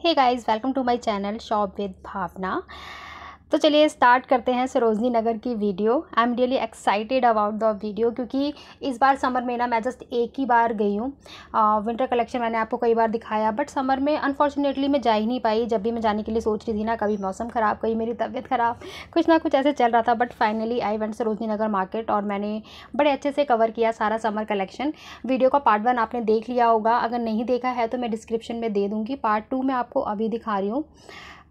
hey guys welcome to my channel shop with bhavna तो चलिए start करते हैं सरोजनी नगर की video I am really excited about the video क्योंकि इस बार समर में ना मैं जस्ट एक ही बार गई हूँ विंटर कलेक्शन मैंने आपको कई बार दिखाया बट समर में अनफॉर्चुनेटली मैं जा ही नहीं पाई जब भी मैं जाने के लिए सोच रही थी ना कभी मौसम ख़राब कभी मेरी तबीयत ख़राब कुछ ना कुछ ऐसे चल रहा था but finally I went Sarojini Nagar market और मैंने बड़े अच्छे से कवर किया सारा समर कलेक्शन वीडियो का पार्ट वन आपने देख लिया होगा अगर नहीं देखा है तो मैं डिस्क्रिप्शन में दे दूँगी पार्ट टू मैं आपको अभी दिखा रही हूँ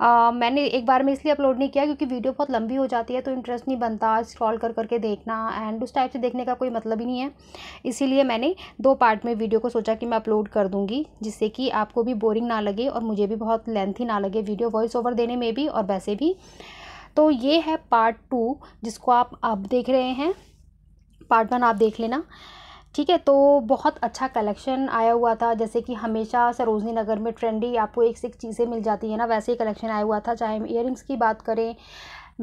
आ, मैंने एक बार में इसलिए अपलोड नहीं किया क्योंकि वीडियो बहुत लंबी हो जाती है तो इंटरेस्ट नहीं बनता स्क्रॉल कर करके देखना एंड उस टाइप से देखने का कोई मतलब ही नहीं है इसीलिए मैंने दो पार्ट में वीडियो को सोचा कि मैं अपलोड कर दूँगी जिससे कि आपको भी बोरिंग ना लगे और मुझे भी बहुत लेंथी ना लगे वीडियो वॉइस ओवर देने में भी और वैसे भी तो ये है पार्ट टू जिसको आप अब देख रहे हैं पार्ट वन आप देख लेना ठीक है तो बहुत अच्छा कलेक्शन आया हुआ था जैसे कि हमेशा सरोजनी नगर में ट्रेंडी आपको एक से एक चीज़ें मिल जाती है ना वैसे ही कलेक्शन आया हुआ था चाहे हम इयर की बात करें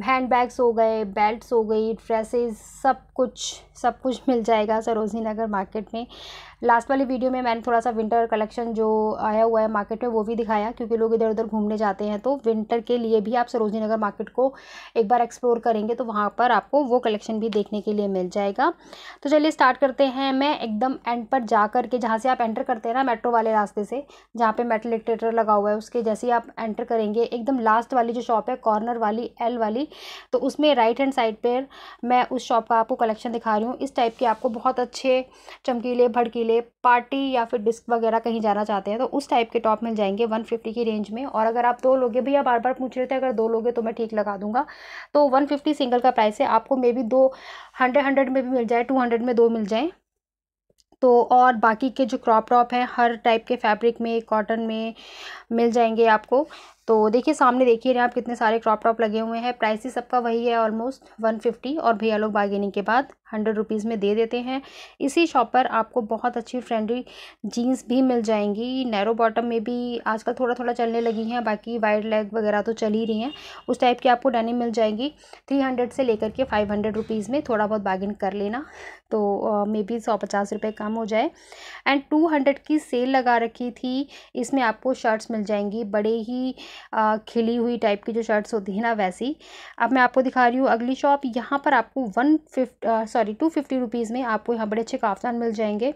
हैंड बैग्स हो गए बेल्ट्स हो गई ड्रेसेस सब कुछ सब कुछ मिल जाएगा सरोजनी नगर मार्केट में लास्ट वाली वीडियो में मैंने थोड़ा सा विंटर कलेक्शन जो आया हुआ है मार्केट में वो भी दिखाया क्योंकि लोग इधर उधर घूमने जाते हैं तो विंटर के लिए भी आप सरोजनी नगर मार्केट को एक बार एक्सप्लोर करेंगे तो वहाँ पर आपको वो कलेक्शन भी देखने के लिए मिल जाएगा तो चलिए स्टार्ट करते हैं मैं एकदम एंड पर जा कर के जहाँ से आप एंटर करते हैं ना मेट्रो वाले रास्ते से जहाँ पर मेटल इलेक्ट्रेटर लगा हुआ है उसके जैसे ही आप एंटर करेंगे एकदम लास्ट वाली जो शॉप है कॉर्नर वाली एल वाली तो उसमें राइट हैंड साइड पर मैं उस शॉप का आपको कलेक्शन दिखा रही हूँ इस टाइप के आपको बहुत अच्छे चमकीले भड़कीले लिए पार्टी या फिर डिस्क वगैरह कहीं जाना चाहते हैं तो उस टाइप के टॉप मिल जाएंगे वन फिफ्टी की रेंज में और अगर आप दो लोगे भैया बार बार पूछ रहे थे अगर दो लोगे तो मैं ठीक लगा दूंगा तो वन फिफ्टी सिंगल का प्राइस है आपको मे बी दो हंड्रेड हंड्रेड में भी मिल जाए टू हंड्रेड में दो मिल जाए तो और बाकी के जो क्रॉप टॉप हैं हर टाइप के फैब्रिक में कॉटन में मिल जाएंगे आपको तो देखिए सामने देखिए आप कितने सारे क्रॉप टॉप लगे हुए हैं प्राइस ही सबका वही है ऑलमोस्ट वन फिफ्टी और भैया लोग बार्गेनिंग के बाद हंड्रेड रुपीज़ में दे देते हैं इसी शॉप पर आपको बहुत अच्छी फ्रेंडली जीन्स भी मिल जाएंगी नैरो बॉटम में भी आजकल थोड़ा थोड़ा चलने लगी हैं बाकी वाइड लेग वगैरह तो चल ही रही हैं उस टाइप की आपको डेनिम मिल जाएगी थ्री हंड्रेड से लेकर के फाइव हंड्रेड रुपीज़ में थोड़ा बहुत बार्गेन कर लेना तो मे बी सौ पचास रुपये कम हो जाए एंड टू हंड्रेड की सेल लगा रखी थी इसमें आपको शर्ट्स मिल जाएंगी बड़े ही खिली हुई टाइप की जो शर्ट्स होती है ना वैसी अब मैं आपको दिखा रही हूँ अगली शॉप यहाँ पर आपको one sorry two fifty rupees में आपको यहाँ बड़े अच्छे काफ्तान मिल जाएंगे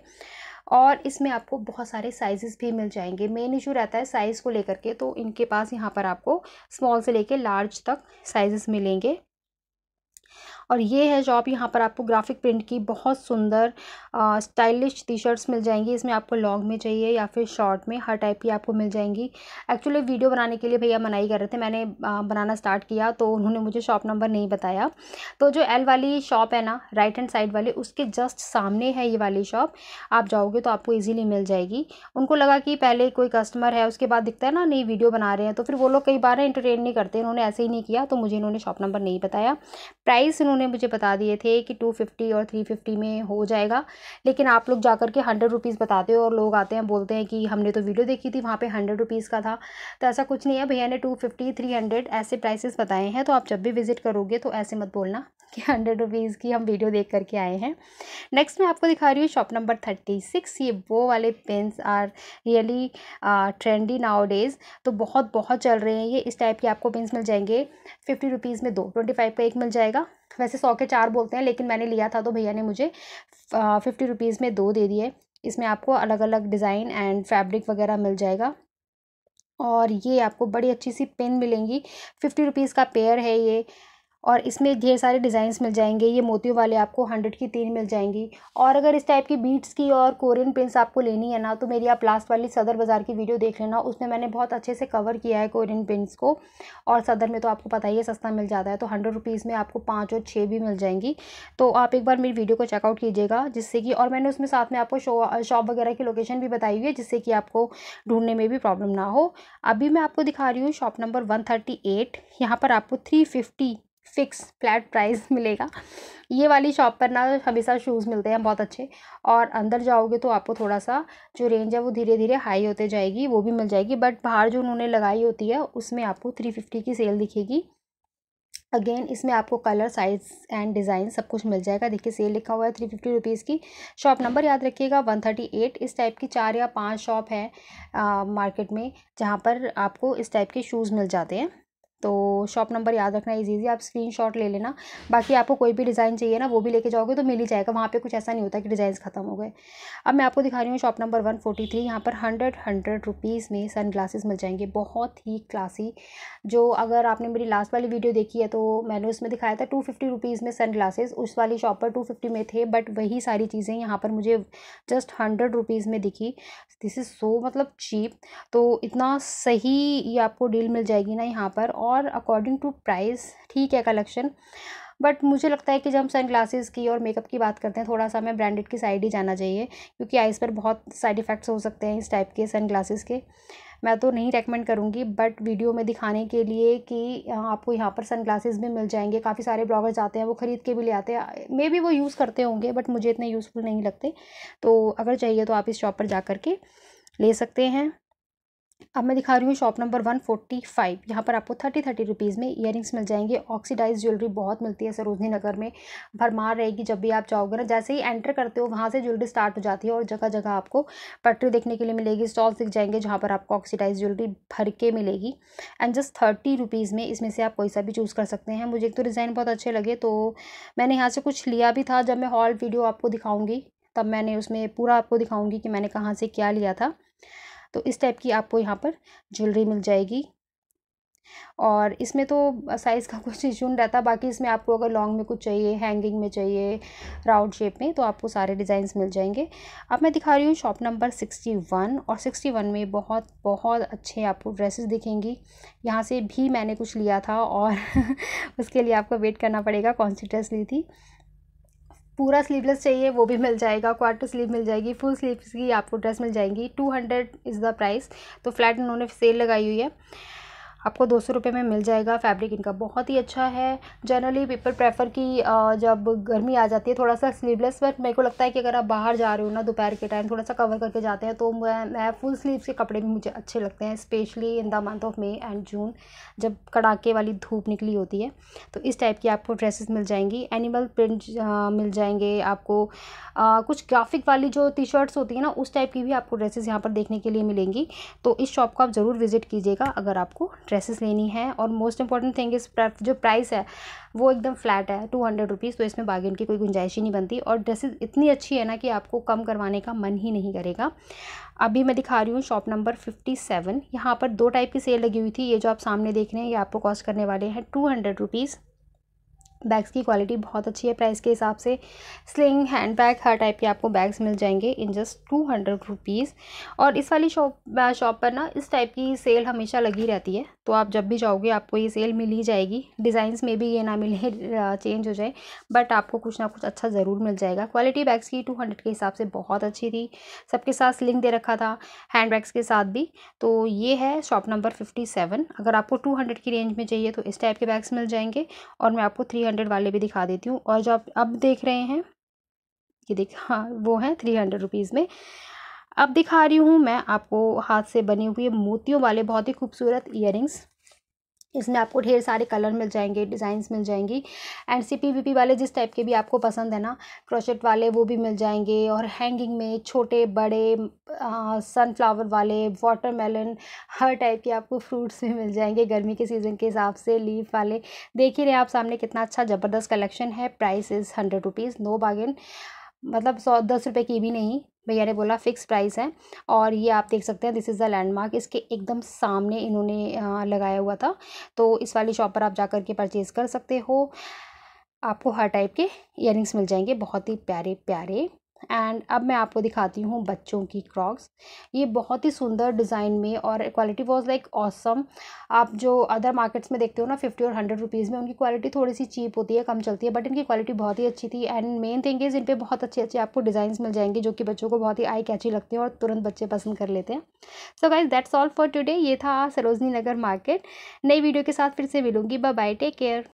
और इसमें आपको बहुत सारे साइज़ भी मिल जाएंगे मेन इशू रहता है साइज़ को लेकर के तो इनके पास यहाँ पर आपको स्मॉल से लेकर लार्ज तक साइज़ मिलेंगे और ये है जॉब यहाँ पर आपको ग्राफिक प्रिंट की बहुत सुंदर स्टाइलिश टी शर्ट्स मिल जाएंगी इसमें आपको लॉन्ग में चाहिए या फिर शॉर्ट में हर टाइप की आपको मिल जाएंगी एक्चुअली वीडियो बनाने के लिए भैया मनाई कर रहे थे मैंने बनाना स्टार्ट किया तो उन्होंने मुझे शॉप नंबर नहीं बताया तो जो एल वाली शॉप है ना राइट हैंड साइड वाली उसके जस्ट सामने है ये वाली शॉप आप जाओगे तो आपको ईजिली मिल जाएगी उनको लगा कि पहले कोई कस्टमर है उसके बाद दिखता है ना नई वीडियो बना रहे हैं तो फिर वो लोग कई बार एंटरटेन नहीं करते इन्होंने ऐसे ही नहीं किया तो मुझे इन्होंने शॉप नंबर नहीं बताया प्राइस इन्होंने मुझे बता दिए थे कि टू फिफ्टी और थ्री फिफ्टी में हो जाएगा लेकिन आप लोग जाकर के हंड्रेड रुपीज़ बताते हो और लोग आते हैं बोलते हैं कि हमने तो वीडियो देखी थी वहाँ पर हंड्रेड रुपीज़ का था तो ऐसा कुछ नहीं है भैया ने टू फिफ्टी थ्री हंड्रेड ऐसे प्राइसेस बताए हैं तो आप जब भी विज़िट करोगे तो ऐसे मत बोलना कि हंड्रेड रुपीज़ की हम वीडियो देख करके आए हैं नेक्स्ट मैं आपको दिखा रही हूँ शॉप नंबर थर्टी सिक्स ये वो वाले pens are really trendy nowadays तो बहुत बहुत चल रहे हैं ये इस टाइप के आपको पेंस मिल जाएंगे फिफ्टी रुपीज़ में दो ट्वेंटी फाइव का एक मिल जाएगा वैसे सौ के चार बोलते हैं लेकिन मैंने लिया था तो भैया ने मुझे फिफ्टी रुपीज़ में दो दे दिए इसमें आपको अलग अलग डिज़ाइन एंड फैब्रिक वगैरह मिल जाएगा और ये आपको बड़ी अच्छी सी पेन मिलेंगी फिफ्टी रुपीज़ का पेयर है ये और इसमें ढेर सारे डिज़ाइंस मिल जाएंगे ये मोतियों वाले आपको हंड्रेड की तीन मिल जाएंगी और अगर इस टाइप की बीट्स की और कोरियन पिंस आपको लेनी है ना तो मेरी आप लास्ट वाली सदर बाज़ार की वीडियो देख लेना उसमें मैंने बहुत अच्छे से कवर किया है कोरियन पिंस को और सदर में तो आपको पता ही है सस्ता मिल जाता है तो हंड्रेड रुपीज़ में आपको पाँच और छः भी मिल जाएंगी तो आप एक बार मेरी वीडियो को चेकआउट कीजिएगा जिससे कि और मैंने उसमें साथ में आपको शॉप वगैरह की लोकेशन भी बताई हुई है जिससे कि आपको ढूंढने में भी प्रॉब्लम ना हो अभी मैं आपको दिखा रही हूँ shop number one thirty eight यहाँ पर आपको three fifty fix flat price मिलेगा ये वाली शॉप पर ना हमेशा शूज़ मिलते हैं बहुत अच्छे और अंदर जाओगे तो आपको थोड़ा सा जो रेंज है वो धीरे धीरे हाई होते जाएगी वो भी मिल जाएगी बट बाहर जो उन्होंने लगाई होती है उसमें आपको थ्री फिफ्टी की सेल दिखेगी अगेन इसमें आपको कलर साइज एंड डिज़ाइन सब कुछ मिल जाएगा देखिए सेल लिखा हुआ है थ्री फिफ्टी रुपीज़ की शॉप नंबर याद रखिएगा वन थर्टी एट इस टाइप की चार या पांच शॉप है आ, मार्केट में जहाँ पर आपको इस टाइप के शूज़ मिल जाते हैं तो शॉप नंबर याद रखना इजी इजी आप स्क्रीनशॉट ले लेना बाकी आपको कोई भी डिज़ाइन चाहिए ना वो भी लेके जाओगे तो मिल ही जाएगा वहाँ पे कुछ ऐसा नहीं होता कि डिज़ाइन ख़त्म हो गए अब मैं आपको दिखा रही हूँ shop number one forty three यहाँ पर हंड्रेड हंड्रेड रुपीज़ में सन ग्लासेस मिल जाएंगे बहुत ही क्लासी जो अगर आपने मेरी लास्ट वाली वीडियो देखी है तो मैंने उसमें दिखाया था टू फिफ्टी रुपीज़ में सन ग्लासेस उस वाली शॉप पर टू फिफ्टी में थे बट वही सारी चीज़ें यहाँ पर मुझे जस्ट हंड्रेड रुपीज़ में दिखी दिस इज़ सो मतलब चीप तो इतना सही ये आपको डील मिल जाएगी ना यहाँ पर और अकॉर्डिंग टू प्राइस ठीक है कलेक्शन बट मुझे लगता है कि जब हम सन ग्लासेज की और मेकअप की बात करते हैं थोड़ा सा हमें ब्रांडेड की साइड ही जाना चाहिए क्योंकि आइज़ पर बहुत साइड इफ़ेक्ट्स हो सकते हैं इस टाइप के सन ग्लासेज के मैं तो नहीं रेकमेंड करूँगी बट वीडियो में दिखाने के लिए कि हाँ, आपको यहाँ पर सन ग्लासेज भी मिल जाएंगे काफ़ी सारे ब्लॉगर्स आते हैं वो ख़रीद के भी ले आते हैं मे बी वो यूज़ करते होंगे बट मुझे इतने यूज़फुल नहीं लगते तो अगर चाहिए तो आप इस शॉप पर जा कर के ले सकते हैं अब मैं दिखा रही हूँ shop number one forty five यहाँ पर आपको थर्टी थर्टी रुपीज़ में ईयरिंग्स मिल जाएंगे ऑक्सीडाइज ज्वेलरी बहुत मिलती है सरोजनी नगर में भरमार रहेगी जब भी आप जाओगे ना जैसे ही एंटर करते हो वहाँ से ज्वेलरी स्टार्ट हो जाती है और जगह जगह आपको पटरी देखने के लिए मिलेगी स्टॉल दिख जाएंगे जहाँ पर आपको ऑक्सीडाइज ज्वेलरी भर के मिलेगी एंड जस्ट थर्टी रुपीज़ में इसमें से आप कोई सा भी चूज़ कर सकते हैं मुझे एक तो डिज़ाइन बहुत अच्छे लगे तो मैंने यहाँ से कुछ लिया भी था जब मैं हॉल वीडियो आपको दिखाऊँगी तब मैंने उसमें पूरा आपको दिखाऊँगी कि मैंने कहाँ से क्या लिया था तो इस टाइप की आपको यहाँ पर ज्वेलरी मिल जाएगी और इसमें तो साइज़ का कुछ इशू नहीं रहता बाकी इसमें आपको अगर लॉन्ग में कुछ चाहिए हैंगिंग में चाहिए राउंड शेप में तो आपको सारे डिज़ाइंस मिल जाएंगे अब मैं दिखा रही हूँ शॉप नंबर सिक्सटी वन और सिक्सटी वन में बहुत बहुत अच्छे आपको ड्रेसेस दिखेंगी यहाँ से भी मैंने कुछ लिया था और उसके लिए आपको वेट करना पड़ेगा कौन सी ड्रेस ली थी पूरा स्लीवलेस चाहिए वो भी मिल जाएगा क्वार्टर स्लीव मिल जाएगी फुल स्लीव्स की आपको ड्रेस मिल जाएगी two hundred is the price तो फ्लैट उन्होंने सेल लगाई हुई है आपको दो सौ रुपये में मिल जाएगा फैब्रिक इनका बहुत ही अच्छा है जनरली पीपल प्रेफर की जब गर्मी आ जाती है थोड़ा सा स्लीवलेस बट मेरे को लगता है कि अगर आप बाहर जा रहे हो ना दोपहर के टाइम थोड़ा सा कवर करके जाते हैं तो मैं मैं फुल स्लीव्स के कपड़े भी मुझे अच्छे लगते हैं specially in the month of May and June जब कड़ाके वाली धूप निकली होती है तो इस टाइप की आपको ड्रेसेस मिल जाएंगी एनिमल प्रिंट मिल जाएंगे आपको आ, कुछ ग्राफिक वाली जो टी शर्ट्स होती है ना उस टाइप की भी आपको ड्रेसेस यहाँ पर देखने के लिए मिलेंगी तो इस शॉप को आप ज़रूर विज़िट कीजिएगा अगर आपको ड्रेसेस लेनी है और मोस्ट इंपॉर्टेंट थिंग इस जो प्राइस है वो एकदम फ्लैट है टू हंड्रेड रुपीज़ तो इसमें बार्गेन की कोई गुंजाइश ही नहीं बनती और ड्रेसेस इतनी अच्छी है ना कि आपको कम करवाने का मन ही नहीं करेगा अभी मैं दिखा रही हूँ शॉप नंबर फिफ्टी सेवन यहाँ पर दो टाइप की सेल लगी हुई थी ये जो आप सामने देख रहे हैं ये आपको कॉस्ट करने वाले हैं टू हंड्रेड रुपीज़ बैग्स की क्वालिटी बहुत अच्छी है प्राइस के हिसाब से स्लिंग हैंड बैग हर टाइप के आपको बैग्स मिल जाएंगे in just two hundred rupees और इस वाली शॉप शॉप पर ना इस टाइप की सेल हमेशा लगी रहती है तो आप जब भी जाओगे आपको ये सेल मिल ही जाएगी डिज़ाइंस में भी ये ना मिले चेंज हो जाए बट आपको कुछ ना कुछ अच्छा ज़रूर मिल जाएगा क्वालिटी बैग्स की टू हंड्रेड के हिसाब से बहुत अच्छी थी सबके साथ स्लिंग दे रखा था हैंड बैग्स के साथ भी तो ये है शॉप नंबर फिफ्टी सेवन अगर आपको टू हंड्रेड की रेंज में चाहिए तो इस टाइप के बैग्स मिल जाएंगे और मैं आपको थ्री हंड्रेड वाले भी दिखा देती हूँ और जो आप अब देख रहे हैं ये देख हाँ वो है थ्री हंड्रेड रुपीज़ में अब दिखा रही हूँ मैं आपको हाथ से बने हुए मोतियों वाले बहुत ही खूबसूरत इयर इसमें आपको ढेर सारे कलर मिल जाएंगे डिज़ाइंस मिल जाएंगी एंड वी पी वाले जिस टाइप के भी आपको पसंद है ना क्रोशेट वाले वो भी मिल जाएंगे और हैंगिंग में छोटे बड़े सनफ्लावर वाले वाटरमेलन हर टाइप के आपको फ्रूट्स भी मिल जाएंगे गर्मी के सीज़न के हिसाब से लीफ वाले देख ही रहे आप सामने कितना अच्छा ज़बरदस्त कलेक्शन है price is hundred rupees no bargain मतलब सौ दस रुपये की भी नहीं भैया ने बोला फ़िक्स प्राइस है और ये आप देख सकते हैं दिस इज़ द लैंडमार्क इसके एकदम सामने इन्होंने लगाया हुआ था तो इस वाली शॉप पर आप जा कर के परचेज़ कर सकते हो आपको हर टाइप के इयर मिल जाएंगे बहुत ही प्यारे प्यारे एंड अब मैं आपको दिखाती हूँ बच्चों की क्रॉक्स ये बहुत ही सुंदर डिज़ाइन में और क्वालिटी वॉज लाइक ऑसम आप जो अदर मार्केट्स में देखते हो ना फिफ्टी और हंड्रेड रुपीज़ में उनकी क्वालिटी थोड़ी सी चीप होती है कम चलती है बट इनकी क्वालिटी बहुत ही अच्छी थी एंड मेन थिंग इज़ इन पर बहुत अच्छे अच्छे आपको डिज़ाइन मिल जाएंगे जो कि बच्चों को बहुत ही आई कैची लगते हैं और तुरंत बच्चे पसंद कर लेते हैं so guys that's all for today ये था सरोजनी नगर मार्केट नई वीडियो के साथ फिर से मिलूंगी बाय टेक केयर